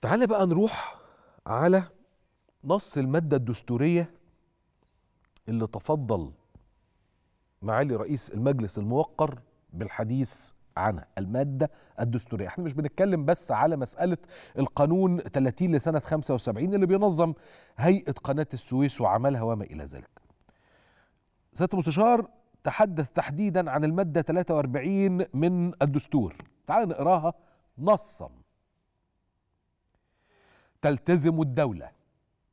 تعالى بقى نروح على نص المادة الدستورية اللي تفضل معالي رئيس المجلس الموقر بالحديث عنها المادة الدستورية احنا مش بنتكلم بس على مسألة القانون 30 لسنة 75 اللي بينظم هيئة قناة السويس وعملها وما إلى ذلك سيادة المستشار تحدث تحديدا عن المادة 43 من الدستور تعال نقراها نصا تلتزم الدولة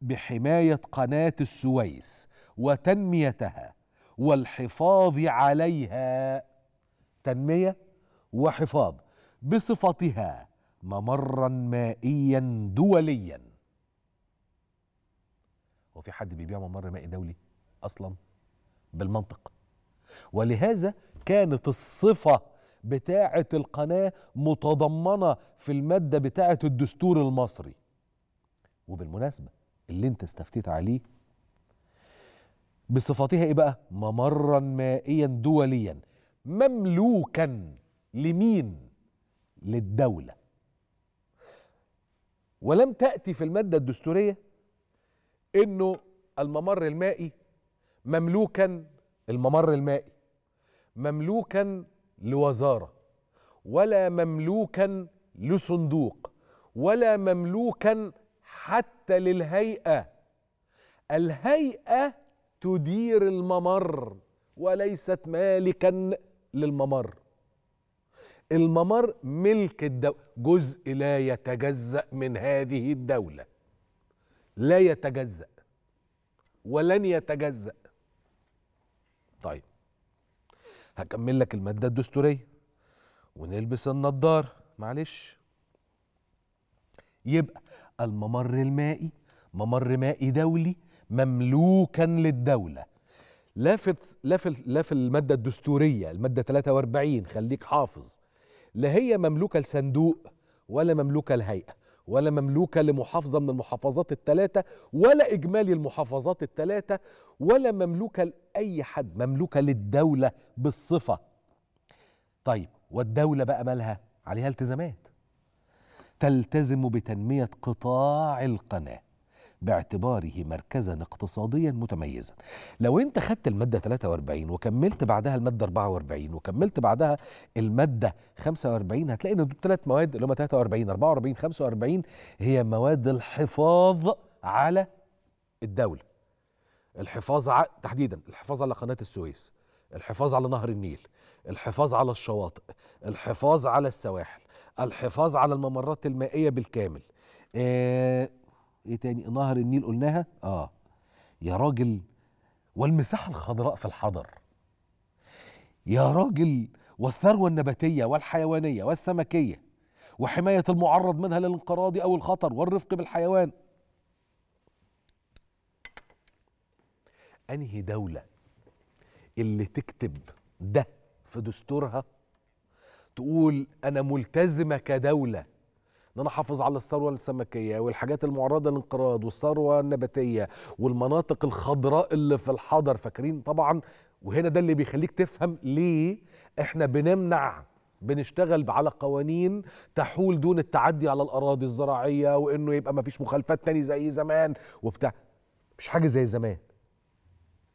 بحماية قناة السويس وتنميتها والحفاظ عليها تنمية وحفاظ بصفتها ممرا مائيا دوليا هو في حد بيبيع ممر مائي دولي اصلا بالمنطق ولهذا كانت الصفه بتاعه القناه متضمنه في الماده بتاعه الدستور المصري وبالمناسبة اللي انت استفتيت عليه بصفتها ايه بقى ممرا مائيا دوليا مملوكا لمين للدولة ولم تأتي في المادة الدستورية انه الممر المائي مملوكا الممر المائي مملوكا لوزارة ولا مملوكا لصندوق ولا مملوكا حتى للهيئه الهيئه تدير الممر وليست مالكا للممر الممر ملك الدولة جزء لا يتجزأ من هذه الدولة لا يتجزأ ولن يتجزأ طيب هكمل لك المادة الدستورية ونلبس النظار معلش يبقى الممر المائي ممر مائي دولي مملوكا للدولة لافت لا في لا في المادة الدستورية المادة 43 خليك حافظ لا هي مملوكة لصندوق ولا مملوكة لهيئة ولا مملوكة لمحافظة من المحافظات الثلاثة ولا إجمالي المحافظات الثلاثة ولا مملوكة لأي حد مملوكة للدولة بالصفة طيب والدولة بقى مالها عليها التزامات تلتزم بتنميه قطاع القناه باعتباره مركزا اقتصاديا متميزا لو انت خدت المادة 43 وكملت بعدها المادة 44 وكملت بعدها المادة 45 هتلاقي ان دول ثلاث مواد اللي هم 43 44 45 هي مواد الحفاظ على الدولة الحفاظ ع... تحديدا الحفاظ على قناة السويس الحفاظ على نهر النيل الحفاظ على الشواطئ الحفاظ على السواحل الحفاظ على الممرات المائيه بالكامل آه، ايه تاني نهر النيل قلناها اه يا راجل والمساحه الخضراء في الحضر يا راجل والثروه النباتيه والحيوانيه والسمكيه وحمايه المعرض منها للانقراض او الخطر والرفق بالحيوان انهي دوله اللي تكتب ده في دستورها تقول انا ملتزمه كدوله ان انا احافظ على الثروه السمكيه والحاجات المعرضه للانقراض والثروه النباتيه والمناطق الخضراء اللي في الحضر فاكرين طبعا وهنا ده اللي بيخليك تفهم ليه احنا بنمنع بنشتغل على قوانين تحول دون التعدي على الاراضي الزراعيه وانه يبقى ما فيش مخالفات تاني زي زمان وبتاع مش حاجه زي زمان